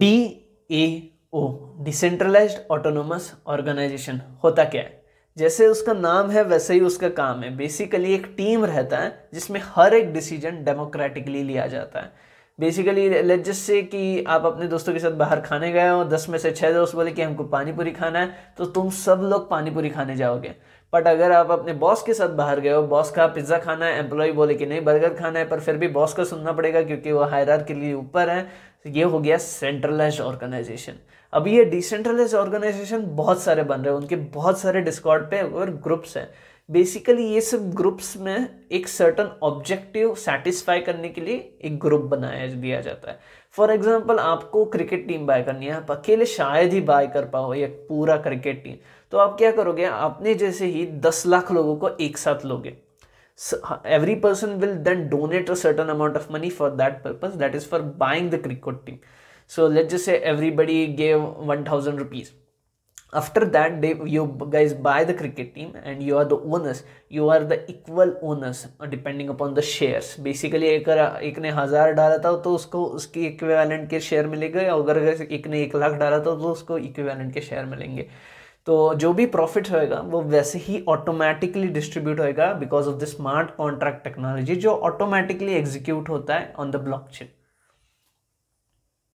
D A O decentralised autonomous organisation होता क्या है जैसे उसका नाम है वैसे ही उसका काम है बेसिकली एक टीम रहता है जिसमें हर एक डिसीजन डेमोक्रेटिकली लिया जाता है बेसिकली लेट से कि आप अपने दोस्तों के साथ बाहर खाने गए हो दस में से छः दोस्त बोले कि हमको पानी पूरी खाना है तो तुम सब लोग पानी पूरी खाने जाओगे बट अगर आप अपने बॉस के साथ बाहर गए हो बॉस का पिज़्ज़ा खाना है एम्प्लॉय बोले कि नहीं बर्गर खाना है पर फिर भी बॉस को सुनना पड़ेगा क्योंकि वो हायरार के लिए ऊपर है तो ये हो गया सेंट्रलाइज ऑर्गेनाइजेशन अब ये डिसेंट्रलाइज ऑर्गेनाइजेशन बहुत सारे बन रहे हैं उनके बहुत सारे डिस्कॉर्ड पे और ग्रुप्स हैं बेसिकली ये सब ग्रुप्स में एक सर्टन ऑब्जेक्टिव सेटिस्फाई करने के लिए एक ग्रुप बनाया दिया जाता है फॉर एग्जाम्पल आपको क्रिकेट टीम बाय करनी है आप अकेले शायद ही बाय कर पाओ या पूरा क्रिकेट टीम तो आप क्या करोगे आपने जैसे ही दस लाख लोगों को एक साथ लोगे every person will then donate a certain amount of money for that purpose that is for buying the cricket team so let जैसे everybody gave one thousand rupees after that they you guys buy the cricket team and you are the owners you are the equal owners uh, depending upon the shares basically एक एक ने हज़ार डाला था तो उसको उसकी इक्वेलेंट के शेयर मिलेंगे अगर एक ने एक लाख डाला था तो उसको equivalent के share मिलेंगे तो जो भी प्रॉफिट होएगा वो वैसे ही ऑटोमेटिकली डिस्ट्रीब्यूट होएगा because of the smart contract technology जो ऑटोमेटिकली एग्जीक्यूट होता है ऑन द ब्लॉकचेन